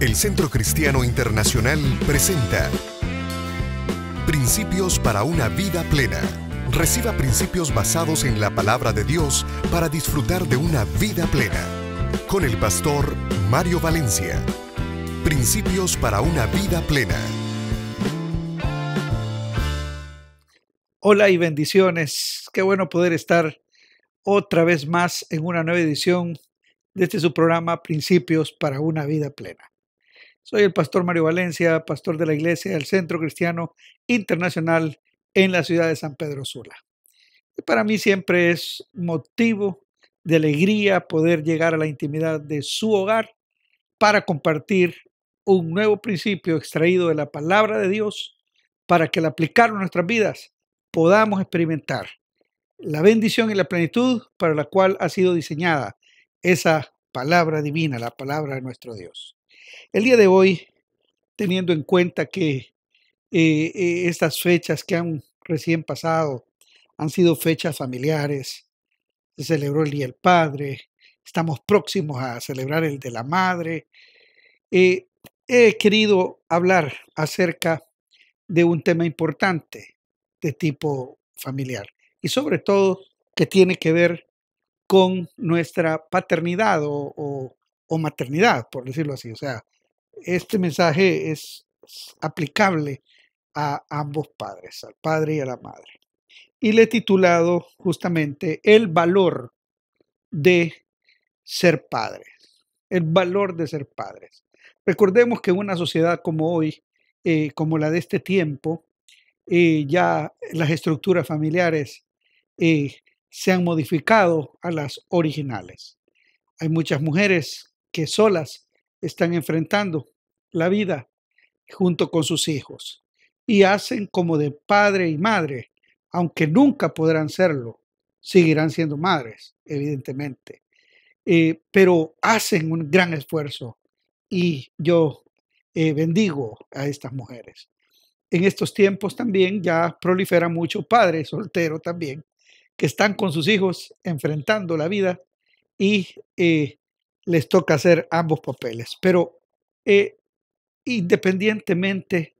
El Centro Cristiano Internacional presenta Principios para una vida plena. Reciba principios basados en la palabra de Dios para disfrutar de una vida plena. Con el pastor Mario Valencia. Principios para una vida plena. Hola y bendiciones. Qué bueno poder estar otra vez más en una nueva edición de este su programa Principios para una vida plena. Soy el pastor Mario Valencia, pastor de la iglesia del Centro Cristiano Internacional en la ciudad de San Pedro Sula. Y para mí siempre es motivo de alegría poder llegar a la intimidad de su hogar para compartir un nuevo principio extraído de la palabra de Dios para que al aplicarlo en nuestras vidas podamos experimentar la bendición y la plenitud para la cual ha sido diseñada esa palabra divina, la palabra de nuestro Dios. El día de hoy, teniendo en cuenta que eh, eh, estas fechas que han recién pasado han sido fechas familiares, se celebró el Día del Padre, estamos próximos a celebrar el de la Madre, eh, he querido hablar acerca de un tema importante de tipo familiar y sobre todo que tiene que ver con nuestra paternidad o, o o maternidad, por decirlo así. O sea, este mensaje es aplicable a ambos padres, al padre y a la madre. Y le he titulado justamente El valor de ser padres, el valor de ser padres. Recordemos que en una sociedad como hoy, eh, como la de este tiempo, eh, ya las estructuras familiares eh, se han modificado a las originales. Hay muchas mujeres que solas están enfrentando la vida junto con sus hijos y hacen como de padre y madre, aunque nunca podrán serlo, seguirán siendo madres, evidentemente, eh, pero hacen un gran esfuerzo y yo eh, bendigo a estas mujeres. En estos tiempos también ya prolifera mucho padre soltero también, que están con sus hijos enfrentando la vida y eh, les toca hacer ambos papeles. Pero eh, independientemente,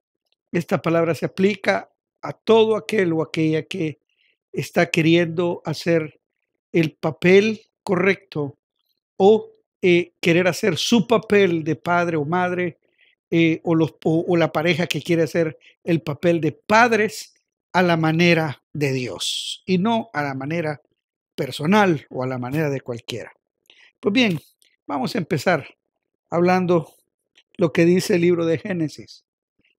esta palabra se aplica a todo aquel o aquella que está queriendo hacer el papel correcto o eh, querer hacer su papel de padre o madre eh, o, o la pareja que quiere hacer el papel de padres a la manera de Dios y no a la manera personal o a la manera de cualquiera. Pues bien, Vamos a empezar hablando lo que dice el libro de Génesis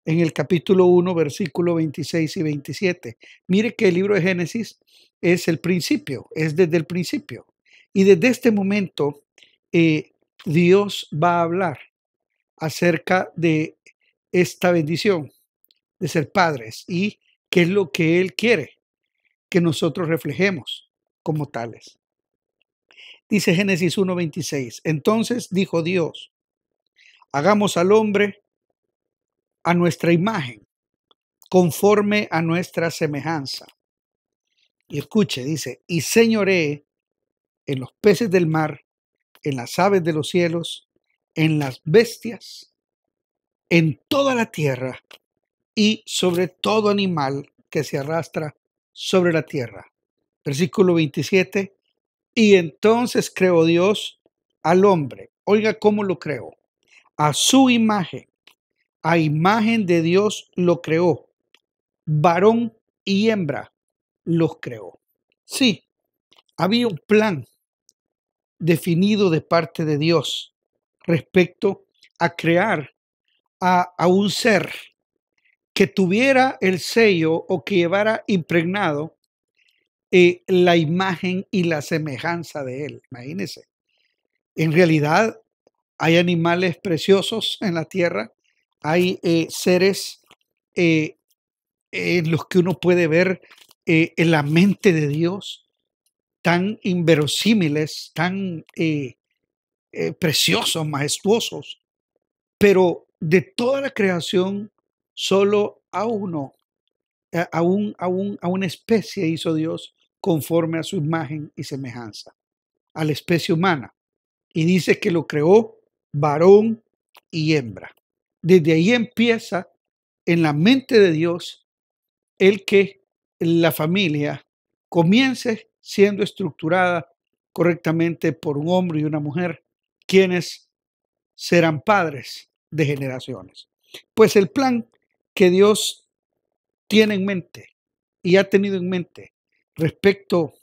en el capítulo 1, versículo 26 y 27. Mire que el libro de Génesis es el principio, es desde el principio. Y desde este momento eh, Dios va a hablar acerca de esta bendición de ser padres y qué es lo que Él quiere que nosotros reflejemos como tales. Dice Génesis 1.26. Entonces dijo Dios, hagamos al hombre a nuestra imagen, conforme a nuestra semejanza. Y escuche, dice, y señoré en los peces del mar, en las aves de los cielos, en las bestias, en toda la tierra y sobre todo animal que se arrastra sobre la tierra. Versículo 27, y entonces creó Dios al hombre. Oiga cómo lo creó. A su imagen, a imagen de Dios lo creó. Varón y hembra los creó. Sí, había un plan definido de parte de Dios respecto a crear a, a, un ser que tuviera el sello o que llevara impregnado eh, la imagen y la semejanza de Él. Imagínense. En realidad hay animales preciosos en la tierra, hay eh, seres eh, en los que uno puede ver en la mente de Dios tan inverosímiles, tan preciosos, majestuosos, pero de toda la creación solo a uno, a, a una especie hizo Dios conforme a su imagen y semejanza, a la especie humana. Y dice que lo creó varón y hembra. Desde ahí empieza en la mente de Dios el que la familia comience siendo estructurada correctamente por un hombre y una mujer, quienes serán padres de generaciones. Pues el plan que Dios tiene en mente y ha tenido en mente respecto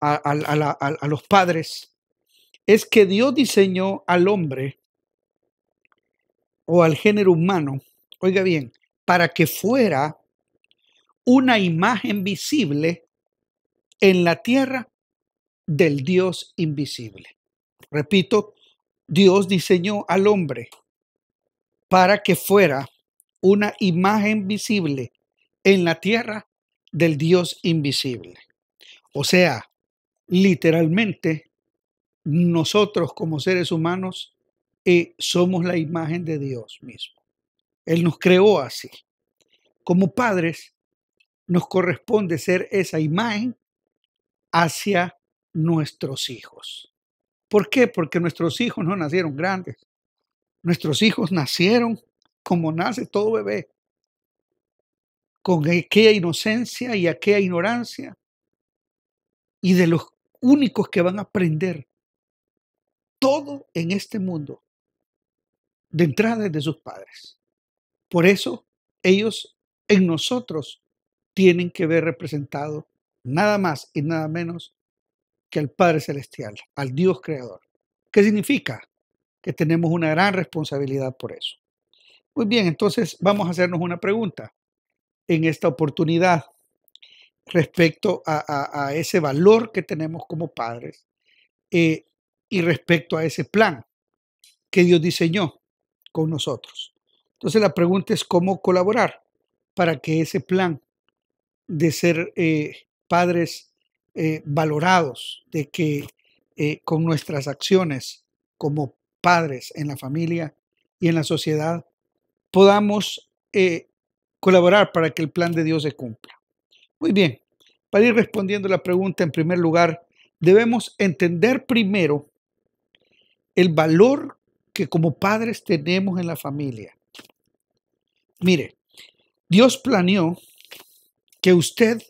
a, los padres es que Dios diseñó al hombre o al género humano, oiga bien, para que fuera una imagen visible en la tierra del Dios invisible. Repito, Dios diseñó al hombre para que fuera una imagen visible en la tierra del Dios invisible. O sea, literalmente, nosotros como seres humanos eh, somos la imagen de Dios mismo. Él nos creó así. Como padres, nos corresponde ser esa imagen hacia nuestros hijos. ¿Por qué? Porque nuestros hijos no nacieron grandes. Nuestros hijos nacieron como nace todo bebé, con aquella inocencia y aquella ignorancia y de los únicos que van a aprender todo en este mundo de entrada de sus padres. Por eso ellos en nosotros tienen que ver representado nada más y nada menos que al Padre Celestial, al Dios Creador. ¿Qué significa? Que tenemos una gran responsabilidad por eso. Muy bien, entonces vamos a hacernos una pregunta en esta oportunidad respecto a, ese valor que tenemos como padres eh, y respecto a ese plan que Dios diseñó con nosotros. Entonces la pregunta es cómo colaborar para que ese plan de ser eh, padres eh, valorados, de que con nuestras acciones como padres en la familia y en la sociedad podamos colaborar para que el plan de Dios se cumpla. Muy bien, para ir respondiendo la pregunta, en primer lugar, debemos entender primero el valor que como padres tenemos en la familia. Mire, Dios planeó que usted,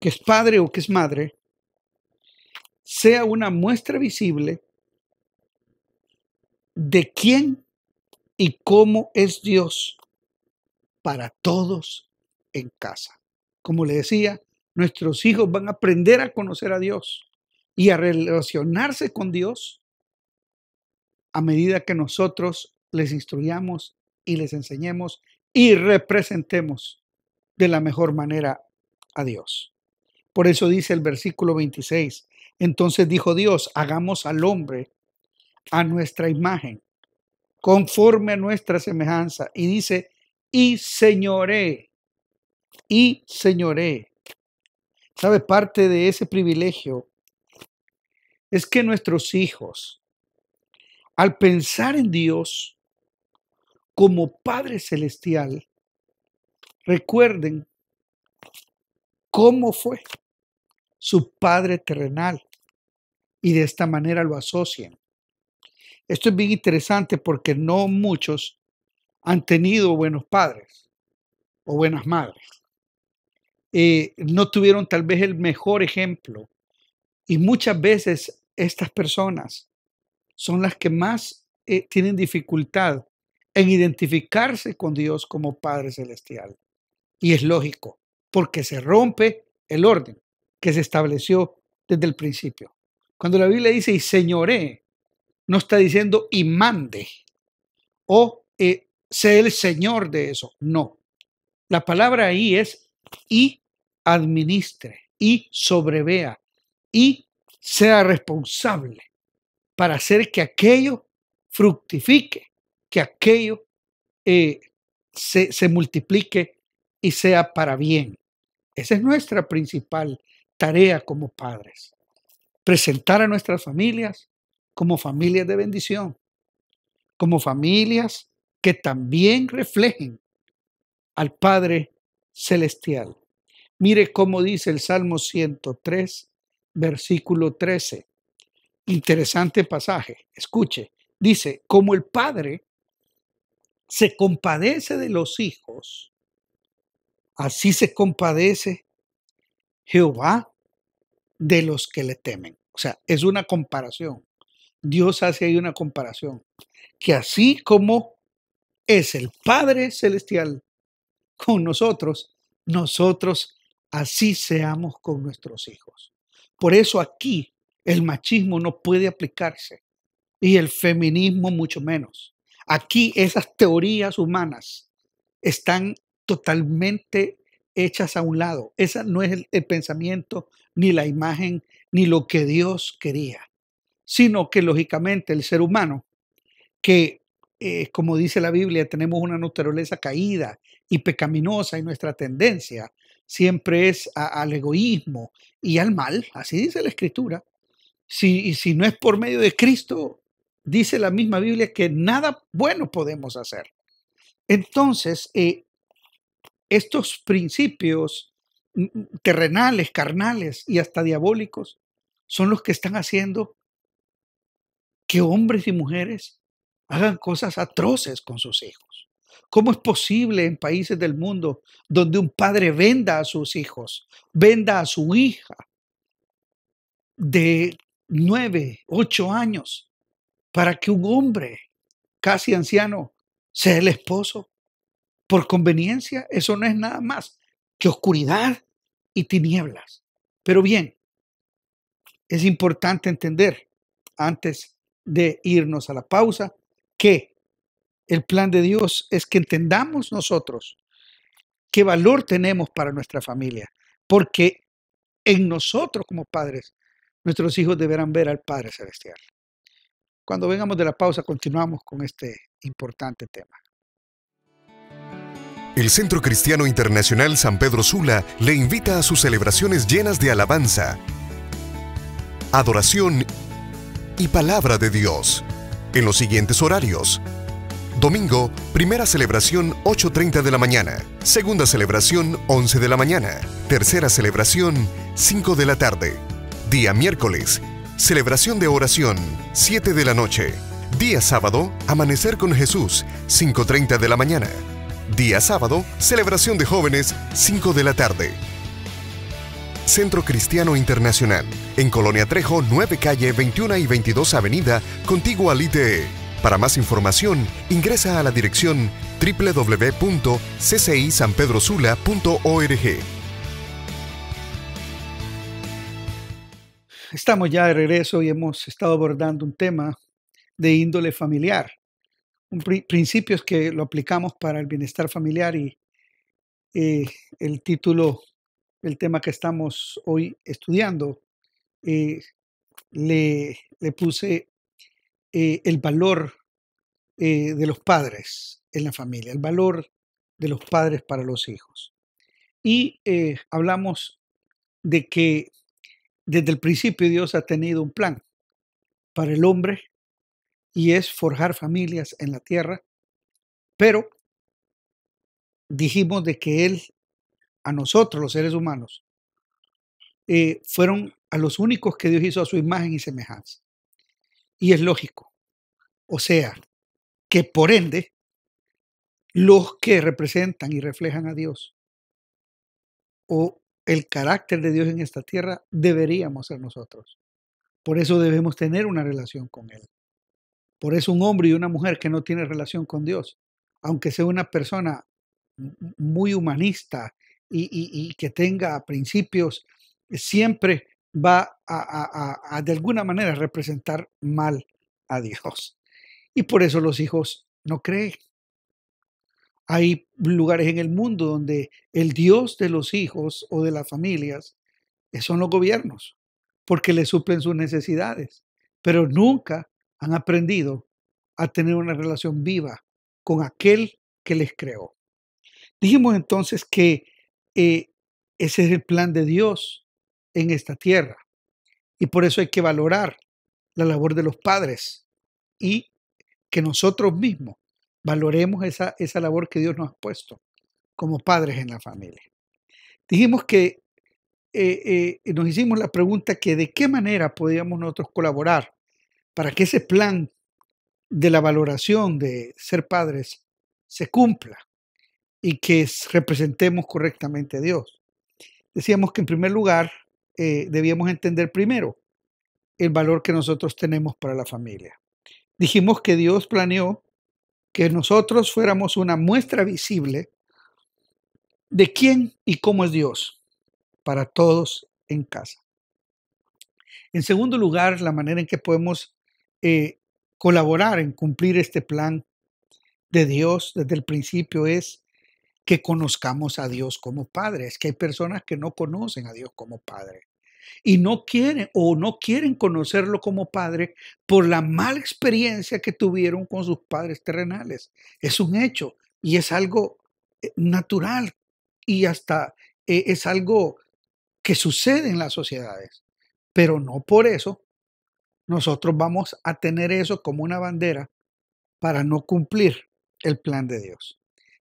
que es padre o que es madre, sea una muestra visible de quién y cómo es Dios para todos en casa como le decía, nuestros hijos van a aprender a conocer a Dios y a relacionarse con Dios a medida que nosotros les instruyamos y les enseñemos y representemos de la mejor manera a Dios. Por eso dice el versículo 26, entonces dijo Dios, hagamos al hombre a nuestra imagen, conforme a nuestra semejanza. Y dice, y señoré y señoré, ¿Sabe? Parte de ese privilegio es que nuestros hijos, al pensar en Dios como Padre Celestial, recuerden cómo fue su Padre terrenal y de esta manera lo asocian. Esto es bien interesante porque no muchos han tenido buenos padres o buenas madres. Eh, no tuvieron tal vez el mejor ejemplo. Y muchas veces estas personas son las que más eh, tienen dificultad en identificarse con Dios como Padre Celestial. Y es lógico, porque se rompe el orden que se estableció desde el principio. Cuando la Biblia dice y señoré, no está diciendo y mande o eh, sé el señor de eso. No. La palabra ahí es y administre y sobrevea y sea responsable para hacer que aquello fructifique, que aquello eh, se multiplique y sea para bien. Esa es nuestra principal tarea como padres. Presentar a nuestras familias como familias de bendición, como familias que también reflejen al Padre Celestial. Mire cómo dice el Salmo 103, versículo 13. Interesante pasaje. Escuche. Dice, como el Padre se compadece de los hijos, así se compadece Jehová de los que le temen. O sea, es una comparación. Dios hace ahí una comparación. Que así como es el Padre Celestial con nosotros, nosotros así seamos con nuestros hijos. Por eso aquí el machismo no puede aplicarse y el feminismo mucho menos. Aquí esas teorías humanas están totalmente hechas a un lado. Ese no es el, pensamiento, ni la imagen, ni lo que Dios quería, sino que lógicamente el ser humano, que eh, como dice la Biblia, tenemos una naturaleza caída y pecaminosa y nuestra tendencia siempre es al egoísmo y al mal, así dice la escritura. Si, y si no es por medio de Cristo, dice la misma Biblia que nada bueno podemos hacer. Entonces, eh, estos principios terrenales, carnales y hasta diabólicos son los que están haciendo que hombres y mujeres hagan cosas atroces con sus hijos. ¿Cómo es posible en países del mundo donde un padre venda a sus hijos, venda a su hija de nueve, ocho años para que un hombre casi anciano sea el esposo por conveniencia? Eso no es nada más que oscuridad y tinieblas. Pero bien, es importante entender antes de irnos a la pausa que el plan de Dios es que entendamos nosotros qué valor tenemos para nuestra familia, porque en nosotros como padres, nuestros hijos deberán ver al Padre Celestial. Cuando vengamos de la pausa, continuamos con este importante tema. El Centro Cristiano Internacional San Pedro Sula le invita a sus celebraciones llenas de alabanza, adoración y palabra de Dios en los siguientes horarios. Domingo, primera celebración 8.30 de la mañana, segunda celebración 11 de la mañana, tercera celebración 5 de la tarde. Día miércoles, celebración de oración 7 de la noche. Día sábado, amanecer con Jesús 5.30 de la mañana. Día sábado, celebración de jóvenes 5 de la tarde. Centro Cristiano Internacional, en Colonia Trejo, 9 calle 21 y 22 avenida, contigua al ITE. Para más información, ingresa a la dirección www.ccisanpedrosula.org. Estamos ya de regreso y hemos estado abordando un tema de índole familiar, un principios que lo aplicamos para el bienestar familiar y eh, el título, el tema que estamos hoy estudiando, eh, le puse eh, el valor eh, de los padres en la familia, el valor de los padres para los hijos. Y eh, hablamos de que desde el principio Dios ha tenido un plan para el hombre y es forjar familias en la tierra, pero dijimos de que Él, a nosotros los seres humanos, fueron a los únicos que Dios hizo a su imagen y semejanza y es lógico. O sea, que por ende, los que representan y reflejan a Dios o el carácter de Dios en esta tierra deberíamos ser nosotros. Por eso debemos tener una relación con Él. Por eso un hombre y una mujer que no tiene relación con Dios, aunque sea una persona muy humanista y, que tenga principios, siempre va a, de alguna manera representar mal a Dios. Y por eso los hijos no creen. Hay lugares en el mundo donde el Dios de los hijos o de las familias eh, son los gobiernos, porque les suplen sus necesidades, pero nunca han aprendido a tener una relación viva con aquel que les creó. Dijimos entonces que eh, ese es el plan de Dios en esta tierra. Y por eso hay que valorar la labor de los padres y que nosotros mismos valoremos esa, esa labor que Dios nos ha puesto como padres en la familia. Dijimos que eh, eh, nos hicimos la pregunta que de qué manera podíamos nosotros colaborar para que ese plan de la valoración de ser padres se cumpla y que representemos correctamente a Dios. Decíamos que en primer lugar eh, debíamos entender primero el valor que nosotros tenemos para la familia. Dijimos que Dios planeó que nosotros fuéramos una muestra visible de quién y cómo es Dios para todos en casa. En segundo lugar, la manera en que podemos eh, colaborar en cumplir este plan de Dios desde el principio es que conozcamos a Dios como Padre. Es que hay personas que no conocen a Dios como Padre y no quieren o no quieren conocerlo como Padre por la mala experiencia que tuvieron con sus padres terrenales. Es un hecho y es algo eh, natural y hasta eh, es algo que sucede en las sociedades. Pero no por eso nosotros vamos a tener eso como una bandera para no cumplir el plan de Dios.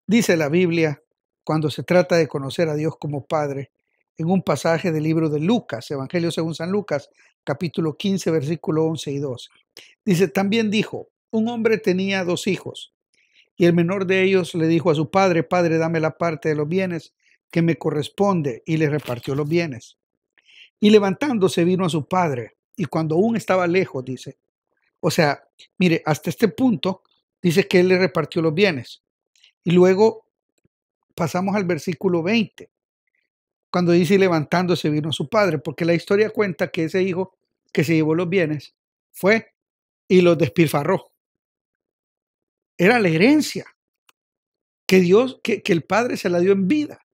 Dice la Biblia, cuando se trata de conocer a Dios como Padre, en un pasaje del libro de Lucas, Evangelio según San Lucas, capítulo 15, versículo 11 y dos. Dice, también dijo, un hombre tenía dos hijos, y el menor de ellos le dijo a su padre, Padre, dame la parte de los bienes que me corresponde, y le repartió los bienes. Y levantándose vino a su padre, y cuando aún estaba lejos, dice, o sea, mire, hasta este punto, dice que él le repartió los bienes. Y luego pasamos al versículo 20, cuando dice, levantándose vino su padre, porque la historia cuenta que ese hijo que se llevó los bienes fue y los despilfarró. Era la herencia que Dios, que, que el padre se la dio en vida,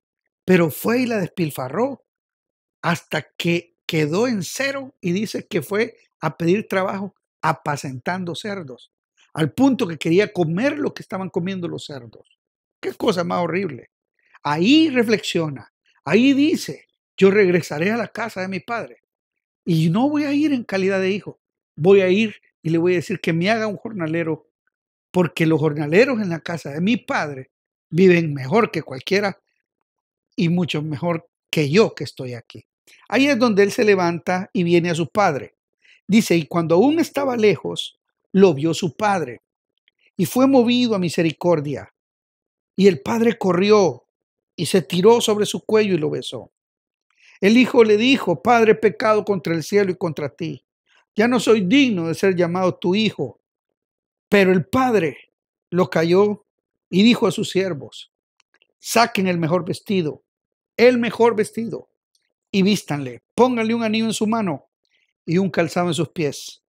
pero fue y la despilfarró hasta que quedó en cero y dice que fue a pedir trabajo apacentando cerdos, al punto que quería comer lo que estaban comiendo los cerdos. Qué cosa más horrible. Ahí reflexiona, ahí dice, yo regresaré a la casa de mi padre y no voy a ir en calidad de hijo, voy a ir y le voy a decir que me haga un jornalero, porque los jornaleros en la casa de mi padre viven mejor que cualquiera y mucho mejor que yo que estoy aquí. Ahí es donde él se levanta y viene a su padre. Dice, y cuando aún estaba lejos, lo vio su padre, y fue movido a misericordia, y el padre corrió y se tiró sobre su cuello y lo besó. El hijo le dijo, Padre, pecado contra el cielo y contra ti. Ya no soy digno de ser llamado tu hijo. Pero el padre lo calló y dijo a sus siervos, saquen el mejor vestido, el mejor vestido, y vístanle, pónganle un anillo en su mano y un calzado en sus pies,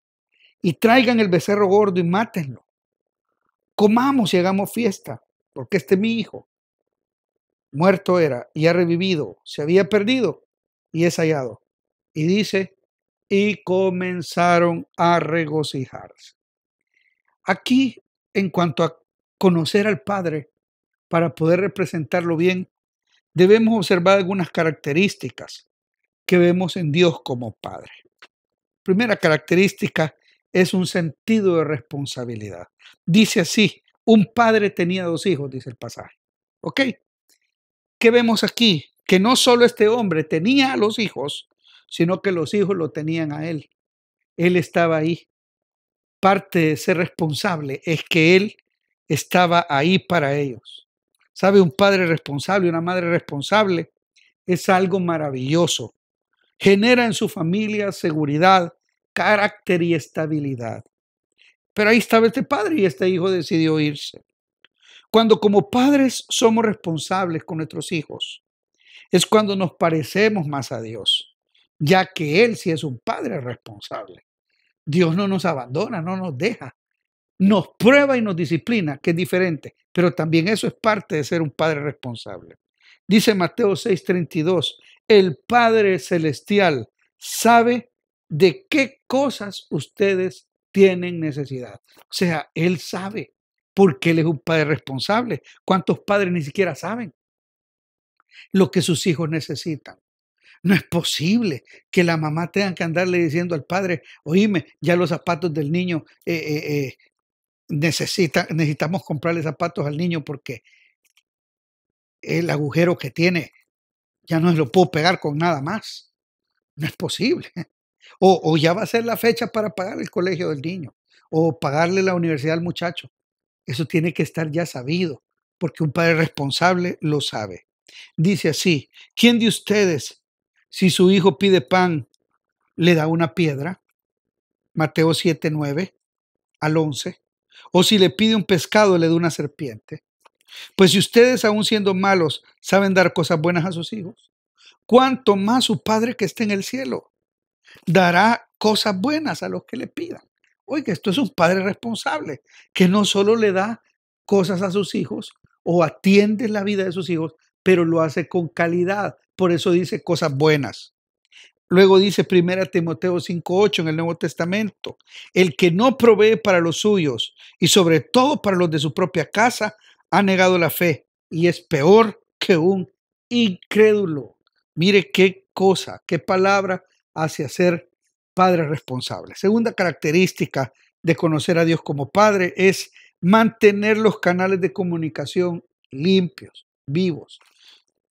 y traigan el becerro gordo y mátenlo. Comamos y hagamos fiesta, porque este es mi mm. hijo. Muerto era y ha revivido, se había perdido y es hallado. Y dice, y comenzaron a regocijarse. Aquí, en cuanto a conocer al Padre, para poder representarlo bien, debemos observar algunas características que vemos en Dios como Padre. Primera característica es un sentido de responsabilidad. Dice así un padre tenía dos hijos, dice el pasaje. ¿Ok? ¿Qué vemos aquí? Que no solo este hombre tenía a los hijos, sino que los hijos lo tenían a él. Él estaba ahí. Parte de ser responsable es que él estaba ahí para ellos. ¿Sabe? Un padre responsable, una madre responsable es algo maravilloso. Genera en su familia seguridad, carácter y estabilidad. Pero ahí estaba este padre y este hijo decidió irse. Cuando como padres somos responsables con nuestros hijos, es cuando nos parecemos más a Dios, ya que Él sí es un padre responsable. Dios no nos abandona, no nos deja, nos prueba y nos disciplina, que es diferente, pero también eso es parte de ser un padre responsable. Dice Mateo 6:32, el Padre Celestial sabe de qué cosas ustedes tienen necesidad. O sea, Él sabe, porque Él es un padre responsable. ¿Cuántos padres ni siquiera saben lo que sus hijos necesitan? No es posible que la mamá tenga que andarle diciendo al padre, oíme, ya los zapatos del niño, eh, eh, eh, necesita, necesitamos comprarle zapatos al niño porque el agujero que tiene ya no se lo puedo pegar con nada más. No es posible. O, ya va a ser la fecha para pagar el colegio del niño o pagarle la universidad al muchacho. Eso tiene que estar ya sabido, porque un padre responsable lo sabe. Dice así, ¿quién de ustedes, si su hijo pide pan, le da una piedra? Mateo 7, 9 al 11. O si le pide un pescado, le da una serpiente. Pues si ustedes, aún siendo malos, saben dar cosas buenas a sus hijos, ¿cuánto más su Padre que está en el cielo dará cosas buenas a los que le pidan. Oiga, esto es un padre responsable que no solo le da cosas a sus hijos o atiende la vida de sus hijos, pero lo hace con calidad. Por eso dice cosas buenas. Luego dice 1 Timoteo 5.8 en el Nuevo Testamento, el que no provee para los suyos y sobre todo para los de su propia casa, ha negado la fe y es peor que un incrédulo. Mire qué cosa, qué palabra hacia ser padres responsables. Segunda característica de conocer a Dios como Padre es mantener los canales de comunicación limpios, vivos.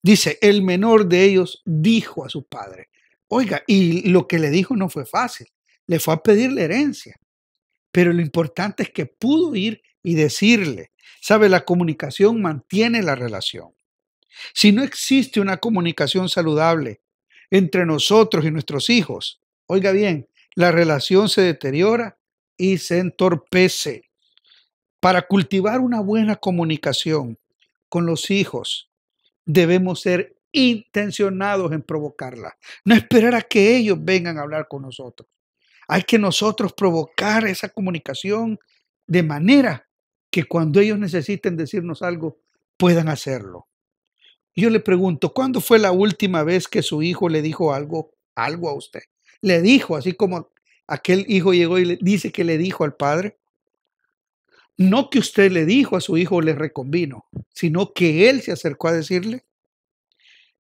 Dice, el menor de ellos dijo a su padre, oiga, y lo que le dijo no fue fácil, le fue a pedir la herencia, pero lo importante es que pudo ir y decirle, sabe, la comunicación mantiene la relación. Si no existe una comunicación saludable entre nosotros y nuestros hijos, oiga bien, la relación se deteriora y se entorpece. Para cultivar una buena comunicación con los hijos, debemos ser intencionados en provocarla. No esperar a que ellos vengan a hablar con nosotros. Hay que nosotros provocar esa comunicación de manera que cuando ellos necesiten decirnos algo, puedan hacerlo. Yo le pregunto, ¿cuándo fue la última vez que su hijo le dijo algo, algo a usted? Le dijo, así como aquel hijo llegó y le dice que le dijo al padre. No que usted le dijo a su hijo le reconvino, sino que él se acercó a decirle.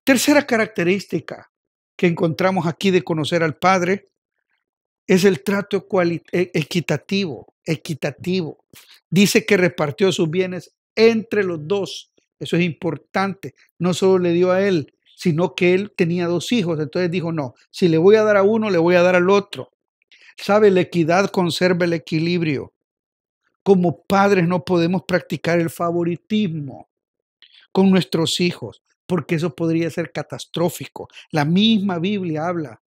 Tercera característica que encontramos aquí de conocer al padre es el trato e, equitativo, equitativo. Dice que repartió sus bienes entre los dos eso es importante. No solo le dio a él, sino que él tenía dos hijos. Entonces dijo, no, si le voy a dar a uno, le voy a dar al otro. Sabe, la equidad conserva el equilibrio. Como padres no podemos practicar el favoritismo con nuestros hijos, porque eso podría ser catastrófico. La misma Biblia habla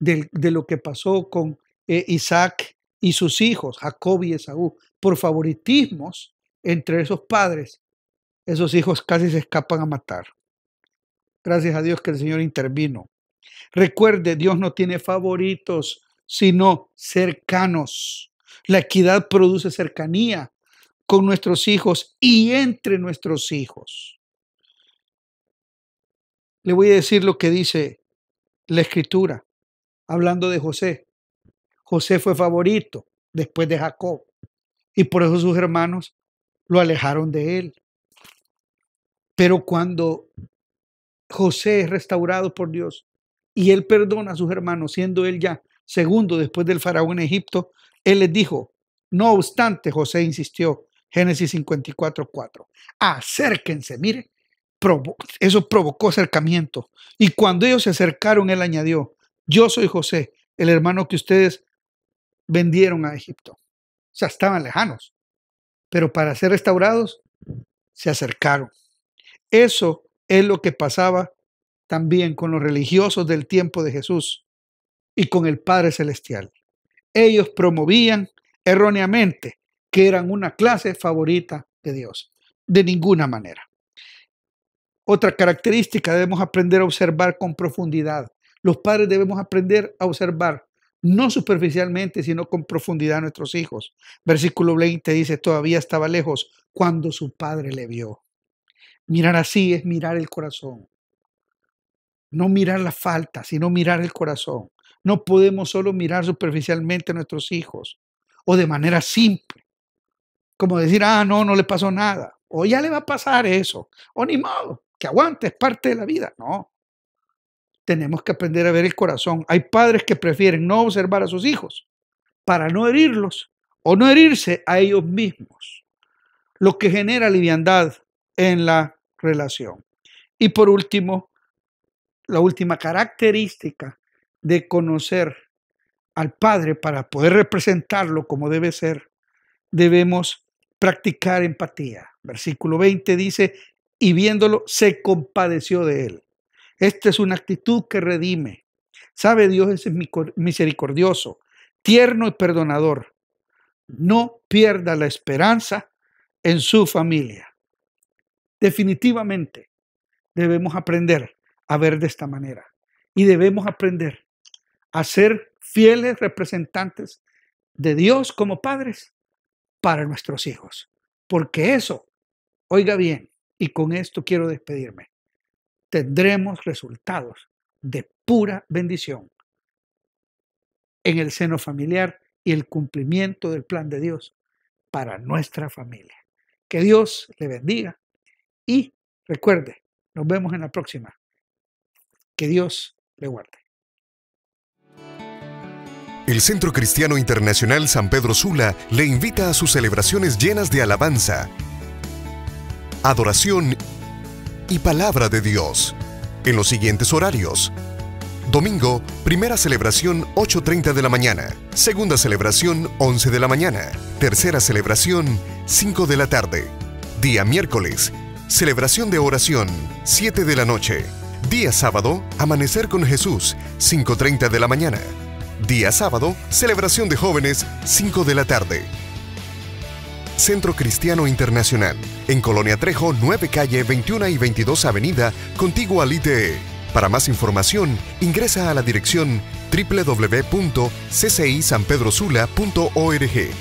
de, lo que pasó con eh, Isaac y sus hijos, Jacob y Esaú, por favoritismos entre esos padres esos hijos casi se escapan a matar. Gracias a Dios que el Señor intervino. Recuerde, Dios no tiene favoritos, sino cercanos. La equidad produce cercanía con nuestros hijos y entre nuestros hijos. Le voy a decir lo que dice la escritura, hablando de José. José fue favorito después de Jacob y por eso sus hermanos lo alejaron de él. Pero cuando José es restaurado por Dios y él perdona a sus hermanos, siendo él ya segundo después del faraón en Egipto, él les dijo, no obstante, José insistió, Génesis 54, 4, acérquense, mire, eso provocó acercamiento. Y cuando ellos se acercaron, él añadió, yo soy José, el hermano que ustedes vendieron a Egipto. O sea, estaban lejanos, pero para ser restaurados, se acercaron. Eso es lo que pasaba también con los religiosos del tiempo de Jesús y con el Padre Celestial. Ellos promovían erróneamente que eran una clase favorita de Dios. De ninguna manera. Otra característica, debemos aprender a observar con profundidad. Los padres debemos aprender a observar, no superficialmente, sino con profundidad a nuestros hijos. Versículo 20 dice, todavía estaba lejos cuando su padre le vio. Mirar así es mirar el corazón. No mirar la falta, sino mirar el corazón. No podemos solo mirar superficialmente a nuestros hijos o de manera simple. Como decir, ah, no, no le pasó nada. O ya le va a pasar eso. O ni modo, que aguante, es parte de la vida. No. Tenemos que aprender a ver el corazón. Hay padres que prefieren no observar a sus hijos para no herirlos o no herirse a ellos mismos, lo que genera liviandad en la relación. Y por último, la última característica de conocer al Padre para poder representarlo como debe ser, debemos practicar empatía. Versículo 20 dice, y viéndolo, se compadeció de él. Esta es una actitud que redime. Sabe Dios es misericordioso, tierno y perdonador. No pierda la esperanza en su familia. Definitivamente debemos aprender a ver de esta manera y debemos aprender a ser fieles representantes de Dios como padres para nuestros hijos. Porque eso, oiga bien, y con esto quiero despedirme, tendremos resultados de pura bendición en el seno familiar y el cumplimiento del plan de Dios para nuestra familia. Que Dios le bendiga y recuerde, nos vemos en la próxima. Que Dios le guarde. El Centro Cristiano Internacional San Pedro Sula le invita a sus celebraciones llenas de alabanza, adoración y palabra de Dios en los siguientes horarios. Domingo, primera celebración 8.30 de la mañana, segunda celebración 11 de la mañana, tercera celebración 5 de la tarde, día miércoles Celebración de oración, 7 de la noche. Día sábado, amanecer con Jesús, 5.30 de la mañana. Día sábado, celebración de jóvenes, 5 de la tarde. Centro Cristiano Internacional, en Colonia Trejo, 9 calle 21 y 22 avenida, contiguo al ITE. Para más información, ingresa a la dirección www.ccisanpedrosula.org.